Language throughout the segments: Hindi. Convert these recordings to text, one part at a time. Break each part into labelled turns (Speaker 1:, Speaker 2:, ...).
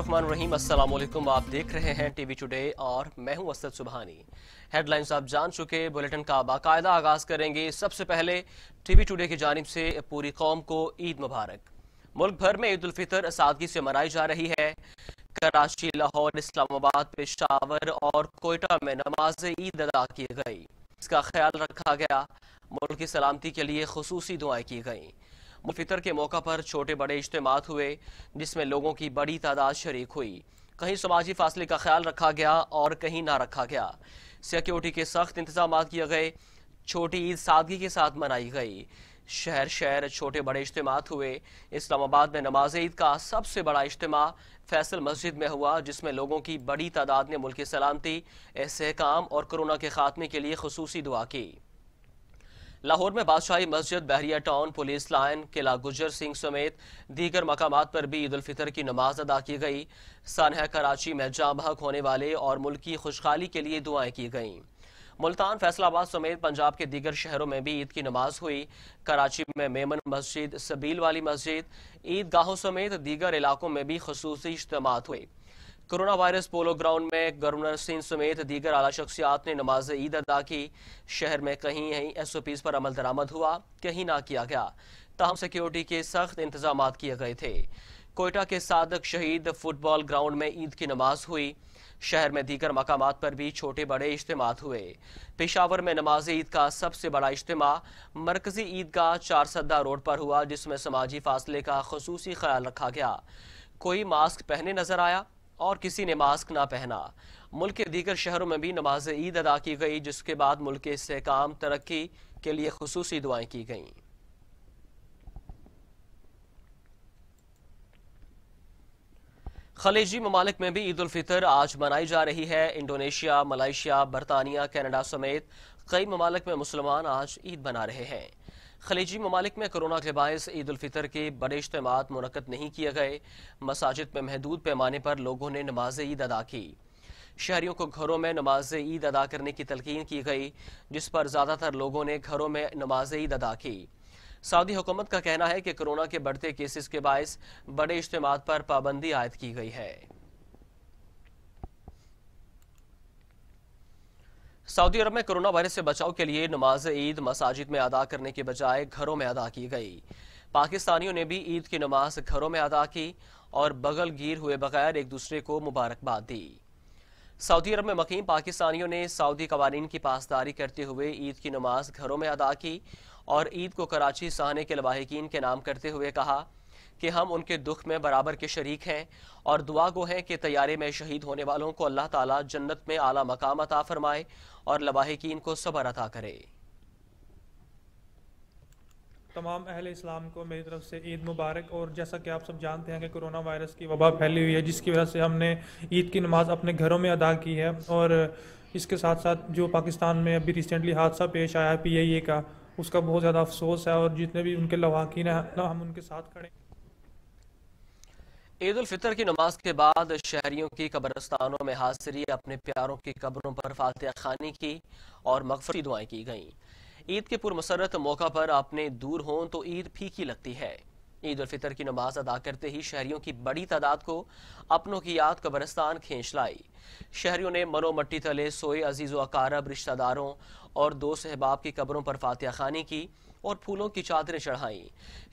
Speaker 1: रहमान रहीम अस्सलाम वालेकुम आप देख रहे हैं टीवी टुडे और मैं हूं असद सुबहानी हेडलाइंस आप जान चुके बुलेटिन का बाकायदा आगाज करेंगे सबसे पहले टीवी टुडे की जानब से पूरी कौम को ईद मुबारक मुल्क भर में ईद उलफितर सादगी से मनाई जा रही है कराची लाहौर इस्लामाबाद पेशावर और कोयटा में नमाज ईद अदा की गई इसका ख्याल रखा गया मुल्क की सलामती के लिए खसूसी दुआएं की गई फितर के मौका पर छोटे बड़े इज्तम हुए जिसमें लोगों की बड़ी तादाद शरीक हुई कहीं समाजी फासले का ख्याल रखा गया और कहीं ना रखा गया सिक्योरिटी के सख्त इंतजाम किए गए छोटी ईद सादगी के साथ मनाई गई शहर शहर छोटे बड़े इज्तम हुए इस्लामाबाद में नमाज ईद का सबसे बड़ा इज्तम फैसल मस्जिद में हुआ जिसमें लोगों की बड़ी तादाद ने मुल्क सलामती इसकाम और कोरोना के खात्मे के लिए खसूसी दुआ की लाहौर में Badshahi Masjid Bahria town police line Qila Gujar Singh समेत दीगर मकाम पर भी ईद उलफितर की नमाज अदा की गई सानह कराची में जाम हक होने वाले और मुल्क की खुशहाली के लिए दुआएं की गईं मुल्तान फैसलाबाद समेत पंजाब के दीगर शहरों में भी ईद की नमाज हुई कराची में मेमन मस्जिद सबील वाली मस्जिद ईदगाहों समेत दीगर इलाकों में भी खसूसी इज्तम हुई कोरोना वायरस पोलो ग्राउंड में गवर्नर सिंह समेत दीगर आला शख्सियात ने नमाज ईद अदा की शहर में कहीं एस ओ पीज पर अमल दरामद हुआ कहीं ना किया गया तहम सिक्योरिटी के सख्त इंतजाम किए गए थे कोयटा के सादक शहीद फुटबॉल ग्राउंड में ईद की नमाज हुई शहर में दीगर मकाम पर भी छोटे बड़े इज्तम हुए पेशावर में नमाज ईद का सबसे बड़ा इज्तम मरकजी ईदगाह चार सद्दा रोड पर हुआ जिसमें समाजी फासले का खसूसी ख्याल रखा गया कोई मास्क पहने नजर आया और किसी ने मास्क ना पहना मुल्क के दीगर शहरों में भी नमाज ईद अदा की गई जिसके बाद मुल्क के काम तरक्की के लिए खसूसी दुआएं की गईं खलीजी ममालिक में भी ईद उल फितर आज मनाई जा रही है इंडोनेशिया मलाइशिया बरतानिया कनाडा समेत कई ममालिक में मुसलमान आज ईद मना रहे हैं खलीजी ममालिक में कोरोना के बायस ईद उलफ़ितर के बड़े इज्तम मनकद नहीं किए गए मसाजिद में महदूद पैमाने पर लोगों ने नमाज ईद अदा की शहरियों को घरों में नमाज ईद अदा करने की तलकिन की गई जिस पर ज़्यादातर लोगों ने घरों में नमाज ईद अदा की सऊदी हुकूमत का कहना है कि कोरोना के बढ़ते केसेस के बायस बड़े इज्तम पर पाबंदी आयद की गई है सऊदी अरब में कोरोना वायरस से बचाव के लिए नमाज ईद मसाजिद में अदा करने के बजाय घरों में अदा की गई पाकिस्तानियों ने भी ईद की नमाज घरों में अदा की और बगल गिर हुए बगैर एक दूसरे को मुबारकबाद दी सऊदी अरब में मकीम पाकिस्तानियों ने सऊदी कवानीन की पासदारी करते हुए ईद की नमाज घरों में अदा की और ईद को कराची सहाने के लवाहकिन के नाम करते हुए कहा कि हम उनके दुख में बराबर के शरीक हैं और दुआ गो हैं कि तैयारे में शहीद होने वालों को अल्लाह ताला जन्नत में आला मकाम अता फरमाए और लवाहिकीन को सबर अता करे तमाम अहल इस्लाम को मेरी तरफ से ईद मुबारक और जैसा कि आप सब जानते हैं कि कोरोना वायरस की वबा फैली हुई है जिसकी वजह से हमने ईद की नमाज़ अपने घरों में अदा की है और इसके साथ साथ जो पाकिस्तान में अभी रिसेंटली हादसा पेश आया पी आई ए का उसका बहुत ज़्यादा अफसोस है और जितने भी उनके लवाकिन हैं हम उनके साथ खड़े ईद उल फितर की नमाज के बाद शहरियों की कब्रस्तानों में हाजिरी अपने प्यारों की कब्रों पर फातह खानी की और मगफरी दुआएं की गई ईद के पुरमसरत मौका पर अपने दूर हों तो ईद फीकी लगती है ईद उल फितर की नमाज अदा करते ही शहरियों की बड़ी तादाद को अपनों की याद कब्रस्तान खींच लाई शहरियों ने मनोमट्टी तले सोए अजीज़ अकारब रिश्तेदारों और दो सहबाब की कब्रों पर फातह खानी की और फूलों की चादरें चढ़ाई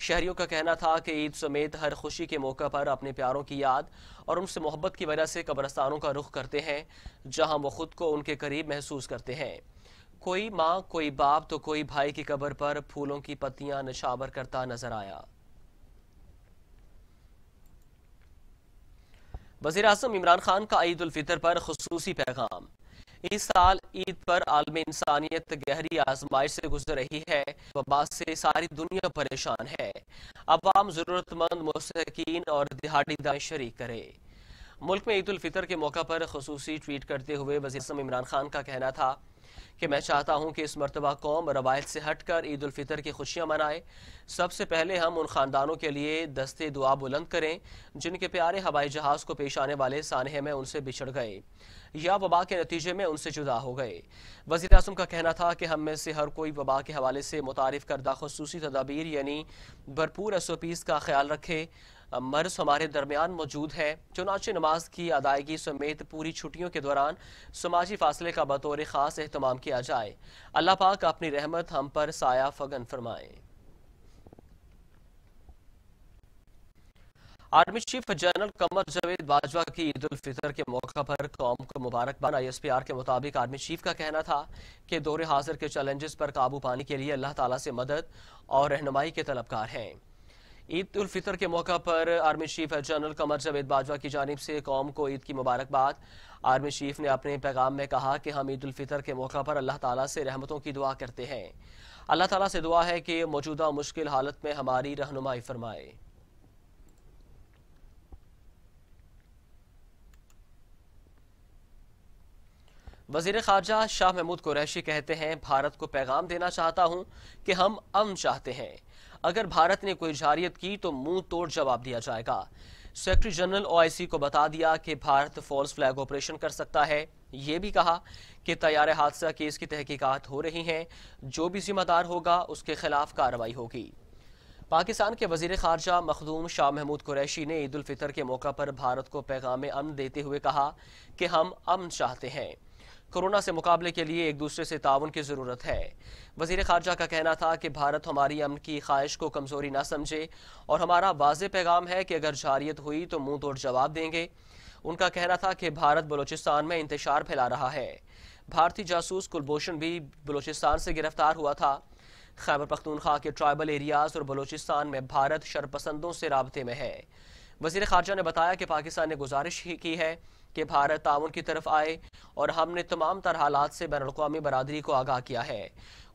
Speaker 1: शहरियों का कहना था कि ईद समेत हर खुशी के मौका पर अपने प्यारों की याद और उनसे मोहब्बत की वजह से कब्रस्तानों का रुख करते हैं जहां वो खुद को उनके करीब महसूस करते हैं कोई माँ कोई बाप तो कोई भाई की कब्र पर फूलों की पत्तियां नशावर करता नजर आया वजीर अजम इमरान खान का ईद उल फितर पर खसूसी पैगाम इस साल ईद पर आलमी इंसानियत गहरी आजमाइश से गुजर रही है वबा से सारी दुनिया परेशान है अवाम ज़रूरतमंद मुस्तकिन और दिहाड़ीदार शरीक करे मुल्क में ईद उल फितर के मौका पर खसूसी ट्वीट करते हुए वजी इमरान खान का कहना था कि मैं चाहता हूँ कि इस मरतबा कौम रवायत से हट कर ईद उलफ़ितर की खुशियाँ मनाए सबसे पहले हम उन ख़ानदानों के लिए दस्ते दुआ बुलंद करें जिनके प्यारे हवाई जहाज़ को पेश आने वाले सानहे में उनसे बिछड़ गए या वबा के नतीजे में उनसे जुदा हो गए वजी अजम का कहना था कि हम में से हर कोई वबा के हवाले से मुतारफ़ करदा खसूसी तदाबीर यानी भरपूर एस ओ पीज़ का ख्याल रखे मर्ज हमारे दरमियान मौजूद है चुनाचे नमाज की अदायगी समेत पूरी छुट्टियों के दौरान समाजी फासले का बतौर खास अहतमाम किया जाए अल्लाह पाक अपनी रहमत हम पर साया फगन फरमाए army chief general Qamar Javed Bajwa की ईद उल फितर के मौका पर कौम को मुबारकबाद आईएसपीआर के मुताबिक आर्मी चीफ का कहना था कि दौरे हाजिर के चैलेंजेस पर काबू पाने के लिए अल्लाह ताला से मदद और रहनुमाई के तलबकार हैं ईद उल फितर के मौका पर army chief general Qamar Javed Bajwa की जानब से कौम को ईद की मुबारकबाद आर्मी चीफ ने अपने पैगाम में कहा कि हम ईद उल फितर के मौका पर अल्लाह ताला से रहमतों की दुआ करते हैं अल्लाह ताला से दुआ है कि मौजूदा मुश्किल हालत में हमारी रहनुमाई फरमाए वजीर खारजा शाह महमूद कुरैशी कहते हैं भारत को पैगाम देना चाहता हूं कि हम अम चाहते हैं अगर भारत ने कोई जारियत की तो मुंह तोड़ जवाब दिया जाएगा सेक्रेटरी जनरल ओआईसी को बता दिया कि भारत फॉल्स फ्लैग ऑपरेशन कर सकता है ये भी कहा कि तैयार हादसा केस की तहकीकात हो रही हैं जो भी जिम्मेदार होगा उसके खिलाफ कार्रवाई होगी पाकिस्तान के वजीर खारजा मखदूम शाह महमूद कुरैशी ने ईद उल फितर के मौका पर भारत को पैगाम अमन देते हुए कहा कि हम अमन चाहते हैं कोरोना से मुकाबले के लिए एक दूसरे से ताउन की ज़रूरत है वजीर खारजा का कहना था कि भारत हमारी अमन की ख्वाहिश को कमज़ोरी ना समझे और हमारा वाज पैगाम है कि अगर जारियत हुई तो मुंह तोड़ जवाब देंगे उनका कहना था कि भारत बलूचिस्तान में इंतशार फैला रहा है भारतीय जासूस कुलभूषण भी बलूचिस्तान से गिरफ्तार हुआ था खैबर पख्तूनख्वा के ट्राइबल एरियाज और बलूचिस्तान में भारत शरपसंदों से रबते में है वजीर खारजा ने बताया कि पाकिस्तान ने गुजारिश ही की है कि भारत ताउन की तरफ आए और हमने तमाम तरह हालात से बैन अवी बरदरी को आगाह किया है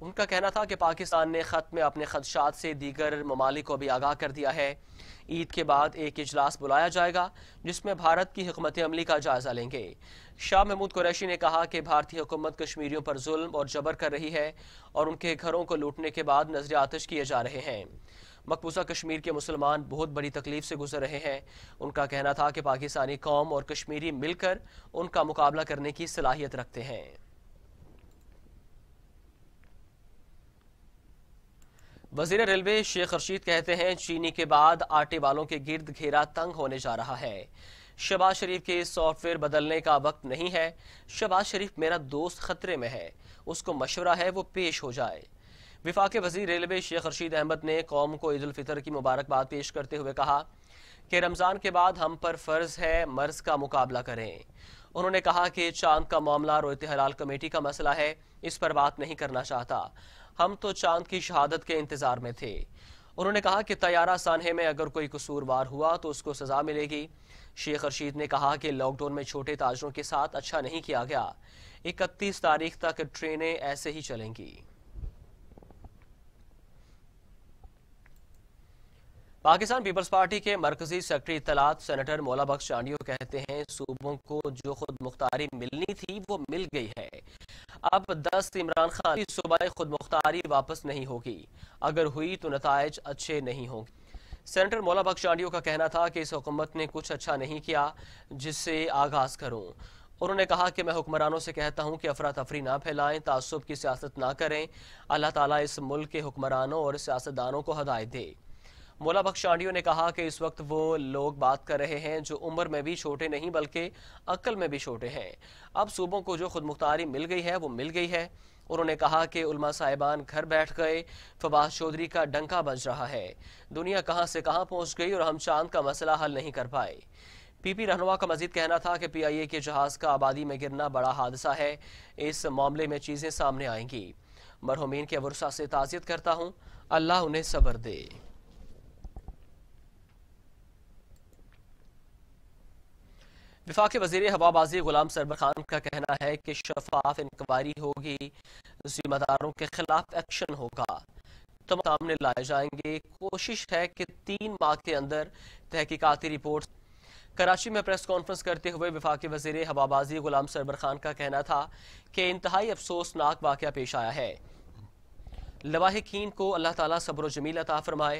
Speaker 1: उनका कहना था कि पाकिस्तान ने ख़त में अपने खदशात से दीगर ममालिक को भी आगाह कर दिया है ईद के बाद एक इजलास बुलाया जाएगा जिसमें भारत की हमत अमली का जायजा लेंगे शाह महमूद कुरैशी ने कहा कि भारतीय हुकूमत कश्मीरियों पर जुल्म और जबर कर रही है और उनके घरों को लूटने के बाद नजर आतश किए जा रहे हैं मकबूजा कश्मीर के मुसलमान बहुत बड़ी तकलीफ से गुजर रहे हैं उनका कहना था कि पाकिस्तानी कौम और कश्मीरी मिलकर उनका मुकाबला करने की सलाहियत रखते हैं वजीर रेलवे शेख रशीद कहते हैं चीनी के बाद आटे वालों के गिर्द घेरा तंग होने जा रहा है शबाज शरीफ के सॉफ्टवेयर बदलने का वक्त नहीं है शबाज शरीफ मेरा दोस्त खतरे में है उसको मशवरा है वो पेश हो जाए विफाक वजीर रेलवे शेख रशीद अहमद ने कौम को ईद उलफितर की मुबारकबाद पेश करते हुए कहा कि रमज़ान के बाद हम पर फ़र्ज़ है मर्ज का मुकाबला करें उन्होंने कहा कि चांद का मामला रोयत हलाल कमेटी का मसला है इस पर बात नहीं करना चाहता हम तो चांद की शहादत के इंतज़ार में थे उन्होंने कहा कि तैयारा सानहे में अगर कोई कसूरवार हुआ तो उसको सज़ा मिलेगी शेख रशीद ने कहा कि लॉकडाउन में छोटे ताजरों के साथ अच्छा नहीं किया गया इकतीस तारीख तक ट्रेनें ऐसे ही चलेंगी पाकिस्तान पीपल्स पार्टी के मरकजी सेक्रेटरी इतलात सेनेटर मौला बख्श चांडियो कहते हैं सूबों को जो खुद मुख्तारी मिलनी थी वो मिल गई है अब दस इमरान खान की सुबह खुद मुख्तारी वापस नहीं होगी अगर हुई तो नतज अच्छे नहीं होंगे सेनेटर मौला बख्श चांडियो का कहना था कि इस हुकूमत ने कुछ अच्छा नहीं किया जिससे आगाज करूँ उन्होंने कहा कि मैं हुक्मरानों से कहता हूं कि अफरा तफरी ना फैलाएं तसब की सियासत ना करें अल्लाह ताला इस मुल्क के हुक्मरानों और सियासतदानों को हदायत दे मोला बख्शांडियो ने कहा कि इस वक्त वो लोग बात कर रहे हैं जो उम्र में भी छोटे नहीं बल्कि अक्ल में भी छोटे हैं अब सूबों को जो खुद मुख्तारी मिल गई है वो मिल गई है उन्होंने कहा कि उलमा साहिबान घर बैठ गए फवाद चौधरी का डंका बज रहा है दुनिया कहाँ से कहाँ पहुँच गई और हम चांद का मसला हल नहीं कर पाए पीपी रहनुमा का मजीद कहना था कि पीआईए के जहाज का आबादी में गिरना बड़ा हादसा है इस मामले में चीज़ें सामने आएंगी मरहुमीन के वर्षा से ताज़ियत करता हूँ अल्लाह उन्हें सबर दे विफाक वजी हवाबाजी गुलाम सरबर खान का कहना है कि शफाफ इंक्वायरी होगी जिम्मेदारों के खिलाफ एक्शन होगा तो सामने लाए जाएंगे कोशिश है कि तीन माह के अंदर तहकीकती रिपोर्ट कराची में प्रेस कॉन्फ्रेंस करते हुए विफाक वजीर हवाबाजी गुलाम सरबर खान का कहना था कि इंतहाई अफसोसनाक वाक़ पेश आया है लवाहिकीन को अल्लाह ताला सब्र जमील अता फरमाए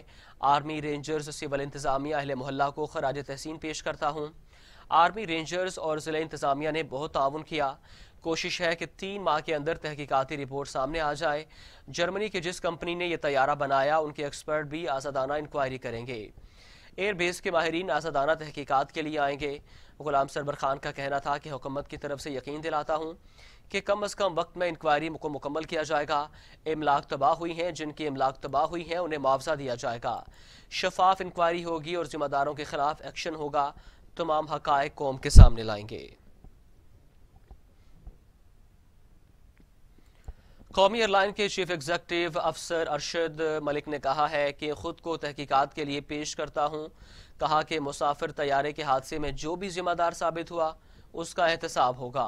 Speaker 1: आर्मी रेंजर्स सिविल इंतज़ामिया अहले मोहल्ला को खराज तहसीन पेश करता हूँ आर्मी रेंजर्स और ज़िला इंतजामिया ने बहुत ताउन किया कोशिश है कि तीन माह के अंदर तहकीकती रिपोर्ट सामने आ जाए जर्मनी की जिस कंपनी ने यह तैयारा बनाया उनके एक्सपर्ट भी आज़ादाना इंक्वायरी करेंगे एयरबेस के माहरीन आज़ादाना तहकीकत के लिए आएंगे गुलाम सरबर खान का कहना था कि हुकूमत की तरफ से यकीन दिलाता हूँ कि कम अज़ कम वक्त में इंक्वायरी को मुकम्मल किया जाएगा इमलाक तबाह हुई हैं जिनकी इमलाक तबाह हुई हैं उन्हें मुआवजा दिया जाएगा शफाफ इंक्वायरी होगी और जिम्मेदारों के खिलाफ एक्शन होगा तमाम हक़ कौम के सामने लाएंगे कौमी एयरलाइन के चीफ एग्जीक्यूटिव अफसर अरशद मलिक ने कहा है कि खुद को तहकीकात के लिए पेश करता हूँ कहा कि मुसाफिर तैयारे के हादसे में जो भी जिम्मेदार साबित हुआ उसका एहतसाब होगा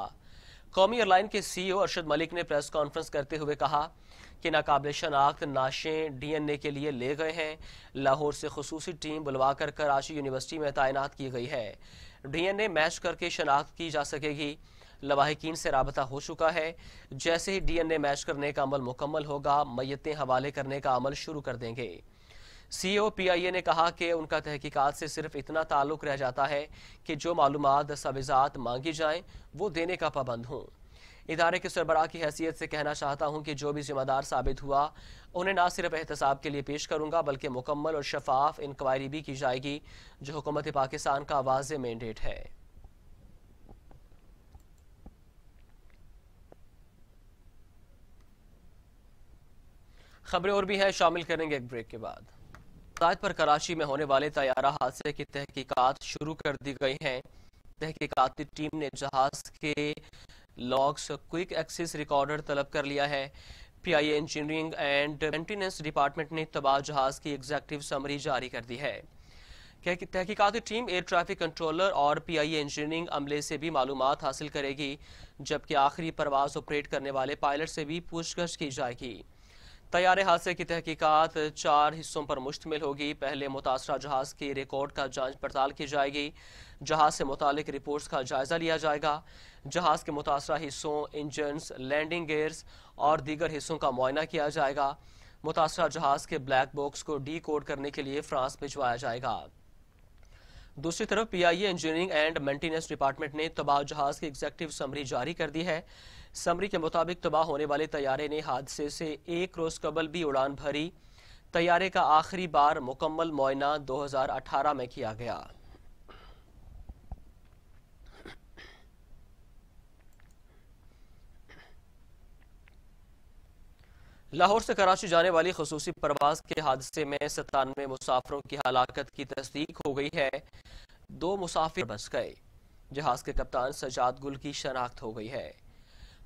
Speaker 1: कौमी एयरलाइन के सीईओ अरशद मलिक ने प्रेस कॉन्फ्रेंस करते हुए कहा कि नाकबले शनाख्त नाशें डी एन ए के लिए ले गए हैं लाहौर से खसूस टीम बुलवाकर कराची यूनिवर्सिटी में तैनात की गई है डी एन ए मैच करके शनाख्त की जा सकेगी लवाहकिन से रबता हो चुका है जैसे ही डी एन ए मैच करने का अमल मुकम्मल होगा मैतें हवाले करने का अमल शुरू कर देंगे सी ओ पी आई ए ने कहा कि उनका तहकीकात से सिर्फ इतना ताल्लुक रह जाता है कि जो मालूम दस्तावेजात मांगी जाएँ वो देने का पाबंद हूँ इदारे के सरबरा की हैसियत से कहना चाहता हूँ कि जो भी जिम्मेदार साबित हुआ उन्हें ना सिर्फ एहतसाब के लिए पेश करूँगा बल्कि मुकम्मल और शफाफ इंक्वायरी भी की जाएगी जो हुकूमत पाकिस्तान का वाज मैंडेट है खबरें और भी हैं शामिल करेंगे एक ब्रेक के बाद वारदात पर कराची में होने वाले तैयारा हादसे की तहकीकात शुरू कर दी गई हैं तहकीकाती टीम ने जहाज के लॉग्स क्विक एक्सेस रिकॉर्डर तलब कर लिया है PIA engineering and maintenance department ने तबाह जहाज की एग्जैक्टिव समरी जारी कर दी है तहकीकती टीम एयर ट्रैफिक कंट्रोलर और पीआईए इंजीनियरिंग अमले से भी मालूम हासिल करेगी जबकि आखिरी परवाज ऑपरेट करने वाले पायलट से भी पूछताछ की जाएगी तैयार हादसे की तहकीकात चार हिस्सों पर मुश्तमिल होगी पहले मुतासरा जहाज के रिकॉर्ड का जांच पड़ताल की जाएगी जहाज से मुतक रिपोर्ट्स का जायजा लिया जाएगा जहाज के मुतासरा हिस्सों इंजन्स लैंडिंग गेयर्स और दीगर हिस्सों का मुआयना किया जाएगा मुतासरा जहाज के ब्लैक बॉक्स को डी कोड करने के लिए फ्रांस भिजवाया जाएगा दूसरी तरफ P I A engineering and maintenance department ने तबाह जहाज की एग्जेक्टिव समरी जारी कर दी है समरी के मुताबिक तबाह होने वाले तैयारे ने हादसे से एक रोज़ कबल भी उड़ान भरी तैयारे का आखिरी बार मुकम्मल मुआयना 2018 में किया गया लाहौर से कराची जाने वाली खसूसी परवाज के हादसे में सतानवे मुसाफरों की हलाकत की तस्दीक हो गई है दो मुसाफिर बस गए जहाज के कप्तान सजाद गुल की शनाख्त हो गई है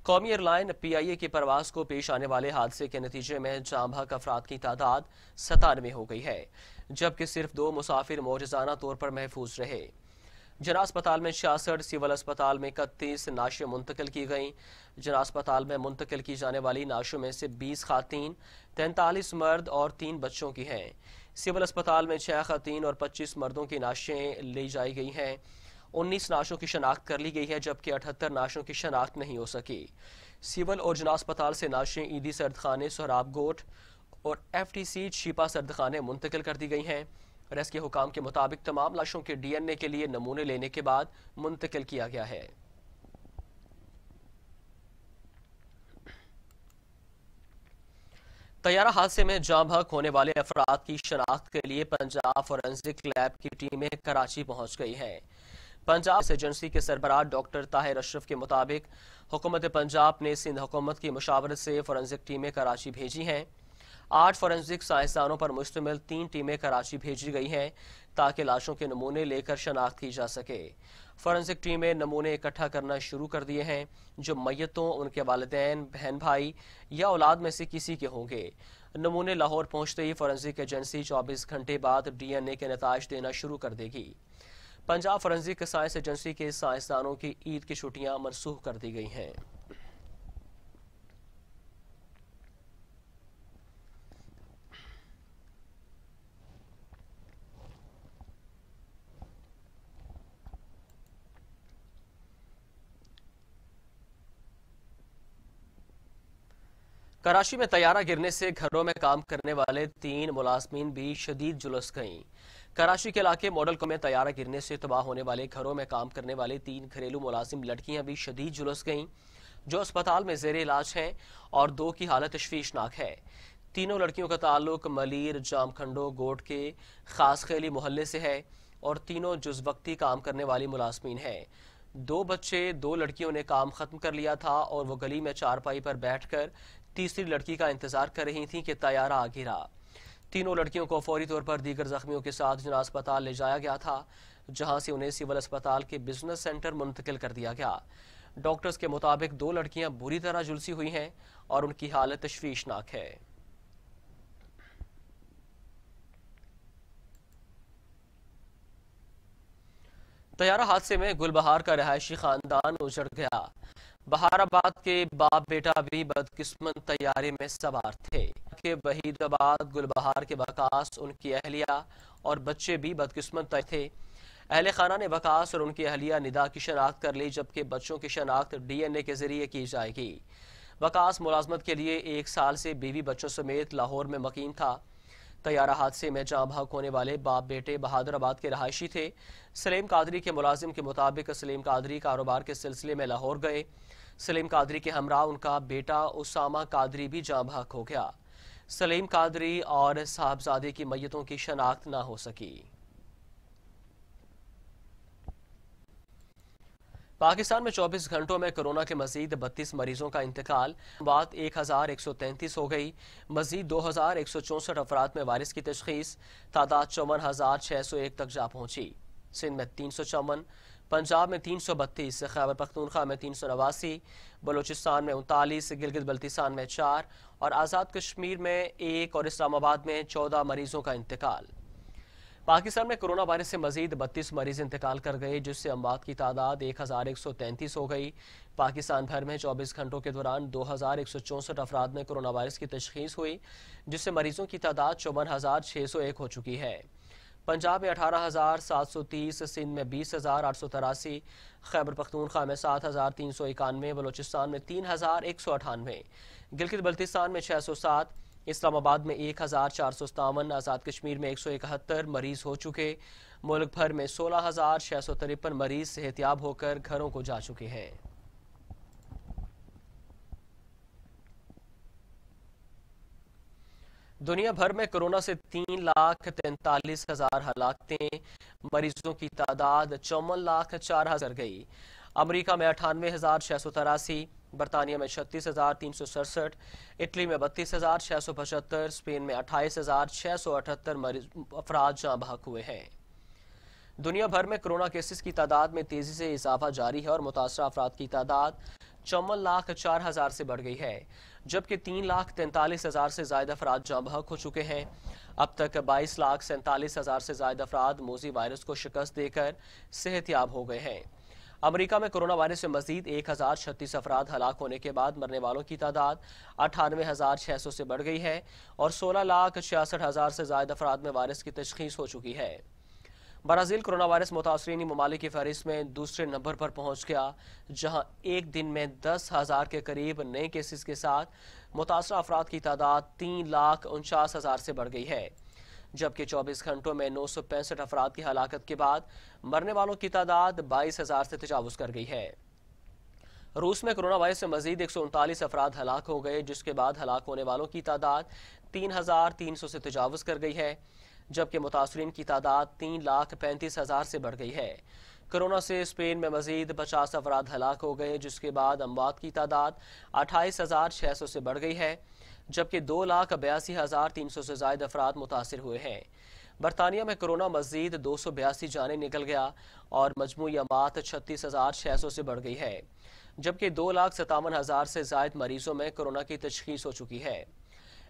Speaker 1: कौमी एयरलाइन पी आई ए की परवाज को पेश आने वाले हादसे के नतीजे में जाम अफराद की तादाद सतानवे हो गई है जबकि सिर्फ दो मुसाफिर मोजाना तौर पर महफूज रहे जना अस्पताल में छियासठ सिविल अस्पताल में इकतीस नाशें मुंतकिल की गईं जना अस्पताल में मुंतकिल की जाने वाली नाशों में से बीस खातन तैंतालीस मर्द और तीन बच्चों की हैं सिविल अस्पताल में छः खातन और पच्चीस मर्दों की नाशें ली जाई गई हैं उन्नीस नाशों की शनाख्त कर ली गई है जबकि अठहत्तर नाशों की शनाख्त नहीं हो सकी सिविल और जना अस्पताल से नाशें ईदी सर्दखाने सोहराब गोट और एफ टी सी छिपा सर्दखाने मुंतकिल कर दी गई हैं रेस्क्यू हुकाम के मुताबिक तमाम लाशों के डी एन ए के लिए नमूने लेने के बाद मुंतकिल किया गया है तैयारा हादसे में जाँ भक होने वाले अफराद की शनाख्त के लिए पंजाब फोरेंसिक लैब की टीमें कराची पहुंच गई हैं पंजाब एजेंसी के सरबराह डॉक्टर ताहिर अशरफ के मुताबिक हुकूमत पंजाब ने सिंध हुकूमत की मशावरत से फॉरेंसिक टीमें कराची भेजी हैं आठ फॉरेंसिक साइंसदानों पर मुश्तमिल तीन टीमें कराची भेजी गई हैं ताकि लाशों के नमूने लेकर शनाख्त की जा सके फॉरेंसिक टीमें नमूने इकट्ठा करना शुरू कर दिए हैं जो मैतों उनके वालदेन बहन भाई या औलाद में से किसी के होंगे नमूने लाहौर पहुंचते ही फॉरेंसिक एजेंसी 24 घंटे बाद डीएनए के नतज देना शुरू कर देगी पंजाब फोरेंसिक साइंस एजेंसी के साइंसदानों की ईद की छुट्टियां मनसूख कर दी गई हैं कराची में तैयारा गिरने से घरों में काम करने वाले तीन मुलाजमीन भी शदीद जुलस गईं कराची के इलाके मॉडल को में तैयारा गिरने से तबाह होने वाले घरों में काम करने वाले तीन घरेलू मुलाजिम लड़कियां भी शदीद झुलस गईं जो अस्पताल में जेर इलाज हैं और दो की हालत तश्वीशनाक है तीनों लड़कियों का ताल्लुक मलिर जामखंडो गोट के खास खेली मोहल्ले से है और तीनों वक्ती काम करने वाली मुलाजमीन है दो बच्चे दो लड़कियों ने काम ख़त्म कर लिया था और वो गली में चारपाई पर बैठकर तीसरी लड़की का इंतज़ार कर रही थी कि तैयारा आ गिरा तीनों लड़कियों को फौरी तौर पर दीगर जख्मियों के साथ जना अस्पताल ले जाया गया था जहां से उन्हें सिविल अस्पताल के बिजनेस सेंटर मुंतकिल कर दिया गया डॉक्टर्स के मुताबिक दो लड़कियां बुरी तरह झुलसी हुई हैं और उनकी हालत तश्वीशनाक है तैयारा हादसे में गुलबहार का रहायशी खानदान उजड़ गया बहाराबाद के बाप बेटा भी बदकिस्मत तैयारी में सवार थे के बहीदाबाद गुलबहार के बकास उनकी अहलिया और बच्चे भी बदकिस्मत तय थे अहल खाना ने बकास और उनकी अहलिया निदा की शनाख्त कर ली जबकि बच्चों की शनाख्त डी एन ए के जरिए की जाएगी बकास मुलाजमत के लिए एक साल से बीवी बच्चों समेत लाहौर में मकीन था तैयारा हादसे में जहाँ भाग होने वाले बाप बेटे बहादुराबाद के रहायशी थे सलीम कादरी के मुलाजिम के मुताबिक सलीम कादरी कारोबार के सिलसिले में लाहौर गए सलीम कादरी के हमरा उनका बेटा उसामा कादरी भी जहाँ भाग हो गया सलीम कादरी और साहबजादे की मैतों की शनाख्त न हो सकी पाकिस्तान में 24 घंटों में कोरोना के मजीद 32 मरीजों का इंतकाल बात एक हज़ार एक सौ तैंतीस हो गई मजीद दो हज़ार एक सौ चौसठ अफराद में वायरस की तशखीस तादाद चौवन हज़ार छह सौ एक तक जा पहुंची सिंध में तीन सौ चौवन पंजाब में तीन सौ बत्तीस खैबर पख्तूनखा में तीन सौ नवासी बलोचिस्तान में उनतालीस गिलगित बल्तिसान में चार और आज़ाद कश्मीर में एक और इस्लामाबाद में चौदह मरीजों का इंतकाल पाकिस्तान में कोरोना वायरस से मजीद बत्तीस मरीज इंतकाल कर गए जिससे अमवात की तादाद एक हज़ार एक सौ तैंतीस हो गई पाकिस्तान भर में चौबीस घंटों के दौरान दो हज़ार एक सौ चौंसठ अफराद में कोरोना वायरस की तशखीस हुई जिससे मरीजों की तादाद चौवन हज़ार छः सौ एक हो चुकी है पंजाब में अठारह हज़ार सात सौ तीस सिंध में बीस हज़ार आठ सौ तिरासी खैबर पख्तूनखा में सात हज़ार तीन सौ इक्यानवे बलोचिस्तान में तीन हज़ार एक सौ अठानवे गिलगित बल्तिस्तान में छः सौ सात इस्लामाबाद में एक हज़ार चार सौ सतावन आज़ाद कश्मीर में एक सौ इकहत्तर मरीज़ हो चुके मुल्क भर में सोलह हज़ार छः सौ तिरपन मरीज़ सेहतियाब होकर घरों को जा चुके हैं दुनिया भर में कोरोना से तीन लाख तैंतालीस हजार हलाकतें मरीजों की तादाद चौवन लाख चार हजार गई अमेरिका में अठानवे हजार छह सौ तिरासी बरतानिया में छत्तीस हजार तीन सौ सड़सठ इटली में बत्तीस हजार छह सौ पचहत्तर स्पेन में अट्ठाईस हजार छह सौ अठहत्तर मरीज अफराज जहां भाग हुए हैं दुनिया भर में कोरोना केसेस की तादाद में तेजी से इजाफा जारी है और मुतासर अफराद की तादाद चौवन लाख चार हजार से बढ़ गई है जबकि तीन लाख तैंतालीस हजार से ज्यादा अफराद जाँ बहक हो चुके हैं अब तक बाईस लाख सैंतालीस हजार से ज्यादा अफराद मोजी वायरस को शिकस्त देकर याब हो गए हैं अमरीका में कोरोना वायरस से मजीद एक हजार छत्तीस अफराद हलाक होने के बाद मरने वालों की तादाद अठानवे हजार छह सौ से बढ़ गई है और सोलह लाख छियासठ हजार से ज्यादा अफराद में वायरस की तशखीस हो चुकी है ब्राज़ील कोरोना वायरस मुतासरी ममालिक की फहरिस्त में दूसरे नंबर पर पहुंच गया जहां एक दिन में दस हज़ार के करीब नए केसेस के साथ मुतासर अफराद की तादाद तीन लाख उनचास हज़ार से बढ़ गई है जबकि 24 घंटों में नौ सौ पैंसठ अफराद की हलाकत के बाद मरने वालों की तादाद बाईस हज़ार से तजावज़ कर गई है रूस में कोरोना वायरस से मजीद एक सौ उनतालीस अफराद हलाक हो गए जिसके बाद हलाक होने वालों की तादाद तीन हज़ार तीन सौ से तजावज़ कर गई है जबकि मुतासरीन की तादाद तीन लाख पैंतीस हज़ार से बढ़ गई है कोरोना से स्पेन में मजीद पचास अफराद हलाक हो गए जिसके बाद अमवात की तादाद अट्ठाईस हज़ार छः सौ से बढ़ गई है जबकि दो लाख बयासी हज़ार तीन सौ से जायद अफराद मुतासर हुए हैं बरतानिया में कोरोना मजीद दो सौ बयासी जाने निकल गया और मजमू अमवात छत्तीस हज़ार छः सौ से बढ़ गई है जबकि दो लाख सतावन हज़ार से जायद मरीजों में कोरोना की तशखीस हो चुकी है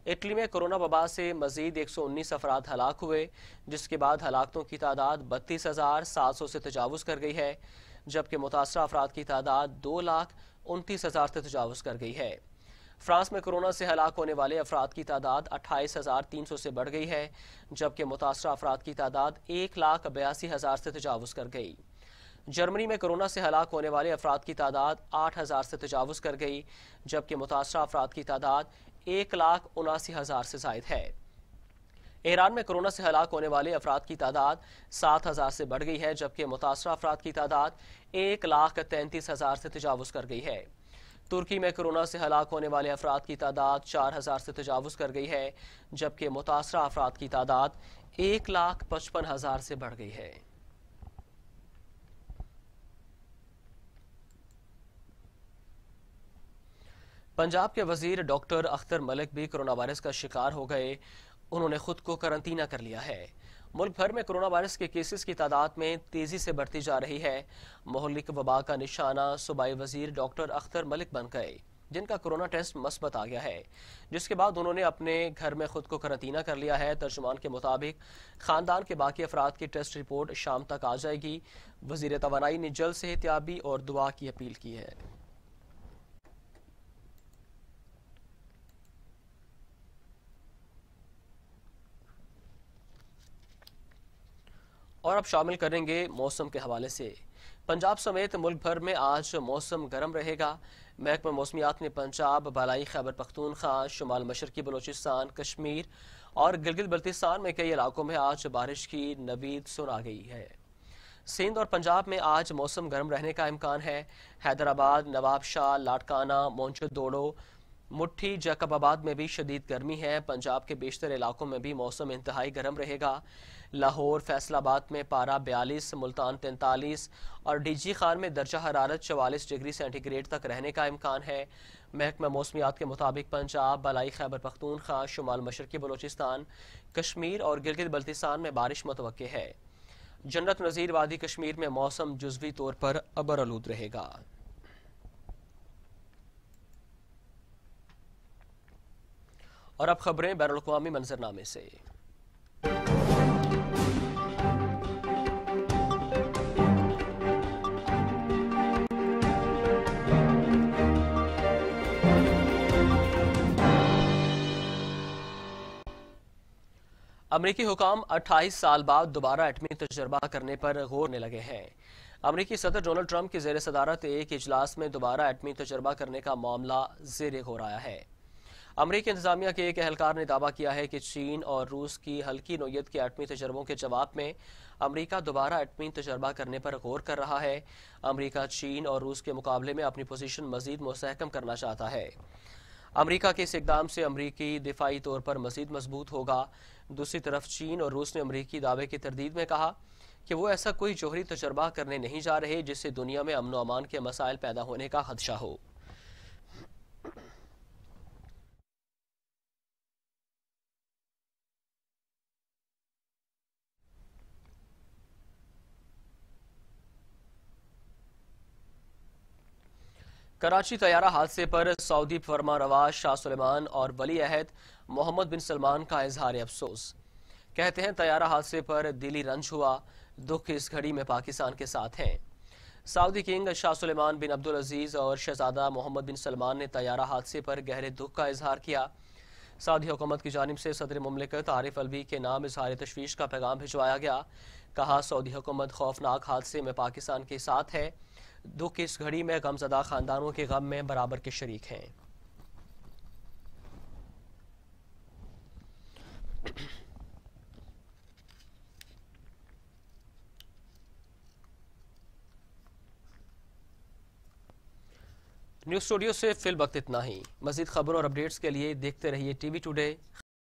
Speaker 1: इटली में कोरोना वबा से मजीद एक सौ उन्नीस अफराद हलाक हुए जिसके बाद हलाकतों की तादाद बत्तीस हज़ार सात सौ से तजावज़ कर गई है जबकि मुतासर अफराद की तादाद दो लाख उनतीस हज़ार से तजावज़ कर गई है फ्रांस में कोरोना से हलाक होने वाले अफराद की तादाद अट्ठाईस हज़ार तीन सौ से बढ़ गई है जबकि मुतासर अफराद की तादाद एक लाख बयासी हज़ार से तजावज़ कर गई जर्मनी में कोरोना से हलाक होने वाले अफराद की तादाद आठ हज़ार से तजावज़ कर गई जबकि मुतासर अफराद की तादाद एक लाख उनासी हजार से जायद है ईरान में कोरोना से हलाक होने वाले अफराद की तादाद सात हजार से बढ़ गई है जबकि मुतासर अफराद की तादाद एक लाख तैंतीस हजार से तजावज कर गई है तुर्की में कोरोना से हलाक होने वाले अफराद की तादाद चार हजार से तजावज कर गई है जबकि मुतासर अफराद की तादाद एक लाख पचपन हजार से बढ़ गई है पंजाब के वजीर डॉक्टर अख्तर मलिक भी कोरोना वायरस का शिकार हो गए उन्होंने खुद को करंतना कर लिया है मुल्क भर में कोरोना वायरस के केसेस की तादाद में तेजी से बढ़ती जा रही है मोहल्लिक वबा का निशाना सूबाई वजीर डॉक्टर अख्तर मलिक बन गए जिनका कोरोना टेस्ट मस्बत आ गया है जिसके बाद उन्होंने अपने घर में खुद को करंतना कर लिया है तर्जुमान के मुताबिक खानदान के बाकी अफराद की टेस्ट रिपोर्ट शाम तक आ जाएगी वजीर तो ने जल्द सेहतियाबी और दुआ की अपील की है और अब शामिल करेंगे मौसम के हवाले से पंजाब समेत मुल्क भर में आज मौसम गर्म रहेगा महकमा मौसमियात ने पंजाब बालाई खैबर पख्तूनखा शुमाल मशरकी बलोचिस्तान कश्मीर और गिलगित बल्तिस्तान में कई इलाकों में आज बारिश की नवीद सुना गई है सिंध और पंजाब में आज मौसम गर्म रहने का इम्कान है हैदराबाद नवाबशाह लाटकाना मोनचोदोड़ो मुठ्ठी जकबाबाद में भी शदीद गर्मी है पंजाब के बेशतर इलाकों में भी मौसम इंतहाई गर्म रहेगा लाहौर फैसलाबाद में पारा बयालीस मुल्तान तैंतालीस और डीजी खान में दर्जा हरारत चवालीस डिग्री सेंटीग्रेड तक रहने का इम्कान है महकमा मौसमियात के मुताबिक पंजाब बलाई खैबर पख्तूनखा शुमाल मशरकी बलोचिस्तान कश्मीर और गिलगित बल्तिस्तान में बारिश मुतव है जन्नत नज़ीर वादी कश्मीर में मौसम जुजवी तौर पर अबर आलूद रहेगा और अब खबरें बैन मंजरनामे से अमरीकी हुकाम 28 साल बाद दोबारा एटमी तजर्बा करने पर गौरने लगे हैं अमरीकी सदर डोनाल्ड ट्रंप की जेर सदारत एक इजलास में दोबारा एटमी तजर्बा करने का मामला जेर गौर आया है अमरीकी इंतजामिया के एक एहलकार ने दावा किया है कि चीन और रूस की हल्की नोयत के एटमी तजर्बों के जवाब में अमरीका दोबारा एटमी तजर्बा करने पर गौर कर रहा है अमरीका चीन और रूस के मुकाबले में अपनी पोजीशन मजीद मुस्तकम करना चाहता है अमरीका के इस इकदाम से अमरीकी दिफाई तौर पर मजीद मजबूत होगा दूसरी तरफ चीन और रूस ने अमरीकी दावे की तरदीद में कहा कि वो ऐसा कोई जोहरी तजर्बा करने नहीं जा रहे जिससे दुनिया में अमनो अमान के मसाइल पैदा होने का खदशा हो कराची तैयारा हादसे पर सऊदी फरमा रवाज शाह सलेमान और वली अहद मोहम्मद बिन सलमान का इजहार अफसोस कहते हैं तैयारा हादसे पर दिली रंज हुआ दुख इस घड़ी में पाकिस्तान के साथ हैं Saudi king Shah Salman bin Abdul Aziz और शहजादा मोहम्मद बिन सलमान ने तैयारा हादसे पर गहरे दुख का इजहार किया सऊदी हुकूमत की जानब से सदर ममलिकत आरिफ अलवी के नाम इजहार तशवीश का पैगाम भिजवाया गया कहा सऊदी हुकूमत खौफनाक हादसे में पाकिस्तान के साथ है दुख इस घड़ी में गमजदा ख़ानदानों के गम में बराबर के शरीक हैं न्यूज़ स्टूडियो से फिल वक्त इतना ही मजीद खबरों और अपडेट्स के लिए देखते रहिए टीवी टुडे